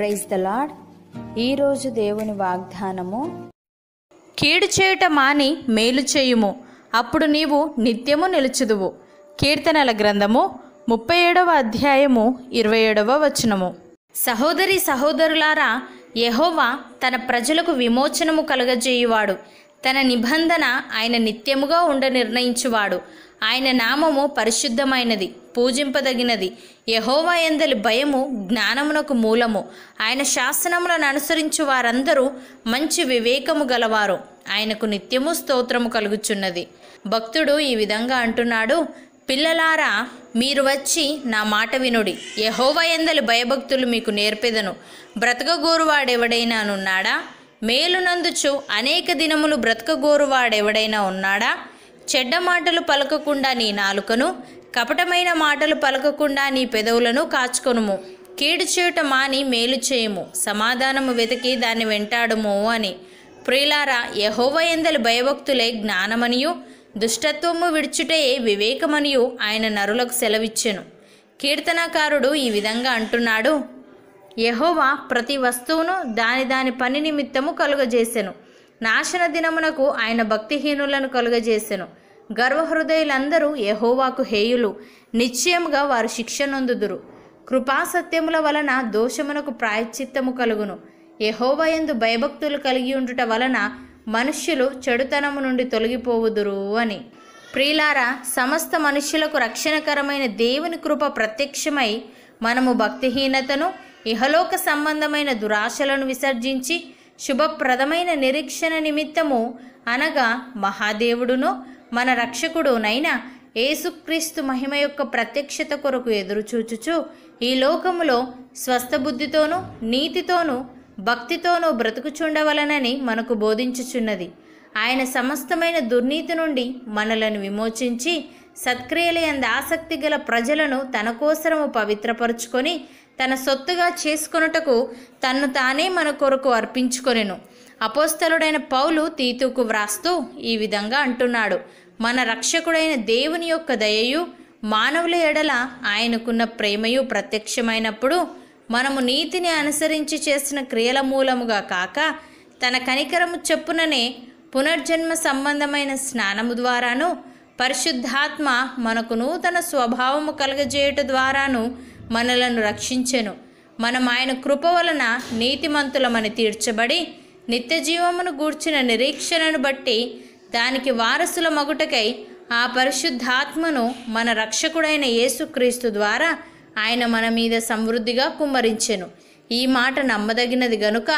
praise the lord ఈరోజు దేవుని వాగ్దానము కీడు చేయుట మాని మేలు చేయుము అప్పుడు నీవు నిత్యము నిలుచుదువు కీర్తనల గ్రంథము ముప్పై ఏడవ అధ్యాయము ఇరవై ఏడవ వచనము సహోదరి సహోదరులారా యహోవా తన ప్రజలకు విమోచనము కలుగజేయువాడు తన నిబంధన ఆయన నిత్యముగా ఉండ నిర్ణయించువాడు ఆయన నామము పరిశుద్ధమైనది పూజింపదగినది యహోవా ఎందలి భయము జ్ఞానమునకు మూలము ఆయన శాసనములను అనుసరించు వారందరూ మంచి వివేకము గలవారు ఆయనకు నిత్యము స్తోత్రము కలుగుచున్నది భక్తుడు ఈ విధంగా అంటున్నాడు పిల్లలారా మీరు వచ్చి నా మాట వినుడి యహోవా ఎందలి భయభక్తులు మీకు నేర్పెదను బ్రతకగోరువాడెవడైనానున్నాడా మేలునందుచు అనేక దినములు బ్రతకగోరువాడెవడైనా ఉన్నాడా చెడ్డ మాటలు పలకకుండా నీ నాలుకను కపటమైన మాటలు పలకకుండా నీ పెదవులను కాచుకొనుము కీడు చేయుట మాని మేలు చేయము సమాధానము వెతికి దాన్ని వెంటాడుము అని ప్రియులారా యహోవ ఎందలు భయభక్తులే జ్ఞానమనియు దుష్టత్వము విడుచుటే వివేకమనియు ఆయన నరులకు సెలవిచ్చెను కీర్తనకారుడు ఈ విధంగా అంటున్నాడు యహోవా ప్రతి వస్తువును దాని దాని పని నిమిత్తము కలుగజేసెను నాశన దినమునకు ఆయన భక్తిహీనులను కలుగజేసెను గర్వహృదయులందరూ యహోవాకు హేయులు నిశ్చయముగా వారు నొందుదురు కృపాసత్యముల వలన దోషమునకు ప్రాయశ్చిత్తము కలుగును యహోవయందు భయభక్తులు కలిగి ఉండుట వలన మనుష్యులు చెడుతనము నుండి తొలగిపోవుదురు అని ప్రియులారా సమస్త మనుష్యులకు రక్షణకరమైన దేవుని కృప ప్రత్యక్షమై మనము భక్తిహీనతను ఇహలోక సంబంధమైన దురాశలను విసర్జించి శుభప్రదమైన నిరీక్షణ నిమిత్తము అనగా మహాదేవుడును మన రక్షకుడునైన ఏసుక్రీస్తు మహిమ యొక్క ప్రత్యక్షత కొరకు ఎదురుచూచుచు ఈ లోకములో స్వస్థబుద్ధితోనూ నీతితోనూ భక్తితోనూ బ్రతుకుచుండవలనని మనకు బోధించుచున్నది ఆయన సమస్తమైన దుర్నీతి నుండి మనలను విమోచించి ఎంత ఆసక్తి గల ప్రజలను తన కోసరము పవిత్రపరుచుకొని తన సొత్తుగా చేసుకొనుటకు తన్ను తానే మన కొరకు అర్పించుకొనెను అపోస్తలుడైన పౌలు తీతుకు వ్రాస్తూ ఈ విధంగా అంటున్నాడు మన రక్షకుడైన దేవుని యొక్క దయయు మానవుల ఎడల ఆయనకున్న ప్రేమయు ప్రత్యక్షమైనప్పుడు మనము నీతిని అనుసరించి చేసిన క్రియల మూలముగా కాక తన కనికరము చెప్పుననే పునర్జన్మ సంబంధమైన స్నానము ద్వారాను పరిశుద్ధాత్మ మనకు నూతన స్వభావము కలగజేయుట ద్వారాను మనలను రక్షించెను మనం ఆయన కృప వలన నీతిమంతులమని తీర్చబడి నిత్య జీవమును గూర్చిన నిరీక్షణను బట్టి దానికి వారసుల మగుటకై ఆ పరిశుద్ధాత్మను మన రక్షకుడైన యేసుక్రీస్తు ద్వారా ఆయన మన మీద సమృద్ధిగా కుమ్మరించెను ఈ మాట నమ్మదగినది గనుక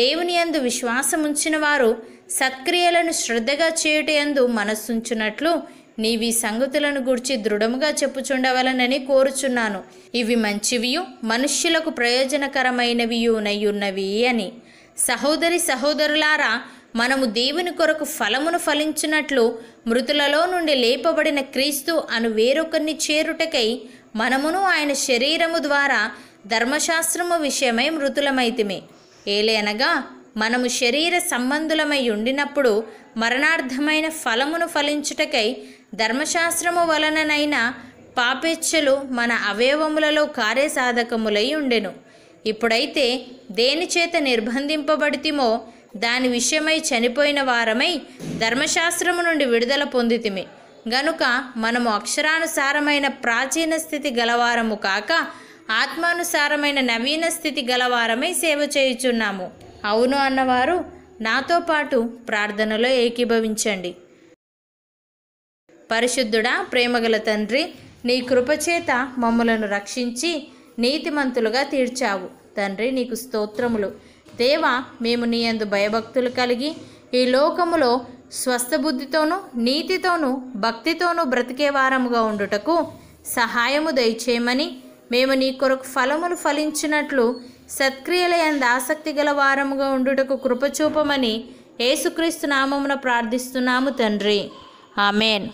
దేవుని యందు విశ్వాసముంచిన వారు సత్క్రియలను శ్రద్ధగా చేయుటయందు యందు మనస్సుంచున్నట్లు నీవి సంగతులను గూర్చి దృఢముగా చెప్పుచుండవలనని కోరుచున్నాను ఇవి మంచివియు మనుష్యులకు ప్రయోజనకరమైనవియునయ్యున్నవి అని సహోదరి సహోదరులారా మనము దేవుని కొరకు ఫలమును ఫలించినట్లు మృతులలో నుండి లేపబడిన క్రీస్తు అను వేరొకరిని చేరుటకై మనమును ఆయన శరీరము ద్వారా ధర్మశాస్త్రము విషయమై మృతులమైతిమే ఏలేనగా మనము శరీర సంబంధులమై ఉండినప్పుడు మరణార్థమైన ఫలమును ఫలించుటకై ధర్మశాస్త్రము వలననైన పాపేచ్ఛలు మన అవయవములలో కార్యసాధకములై ఉండెను ఇప్పుడైతే దేనిచేత నిర్బంధింపబడితిమో దాని విషయమై చనిపోయిన వారమై ధర్మశాస్త్రము నుండి విడుదల పొందితిమి గనుక మనము అక్షరానుసారమైన ప్రాచీన స్థితి గలవారము కాక ఆత్మానుసారమైన నవీన స్థితి గలవారమై సేవ చేయుచున్నాము అవును అన్నవారు నాతో పాటు ప్రార్థనలో ఏకీభవించండి పరిశుద్ధుడా ప్రేమగల తండ్రి నీ కృపచేత మమ్మలను రక్షించి నీతిమంతులుగా తీర్చావు తండ్రి నీకు స్తోత్రములు దేవ మేము నీ అందు భయభక్తులు కలిగి ఈ లోకములో స్వస్థబుద్ధితోనూ నీతితోనూ భక్తితోనూ బ్రతికే వారముగా ఉండుటకు సహాయము దయచేయమని మేము నీ కొరకు ఫలములు ఫలించినట్లు సత్క్రియలయందు ఆసక్తి గల వారముగా ఉండుటకు కృపచూపమని ఏసుక్రీస్తు నామమున ప్రార్థిస్తున్నాము తండ్రి ఆమెన్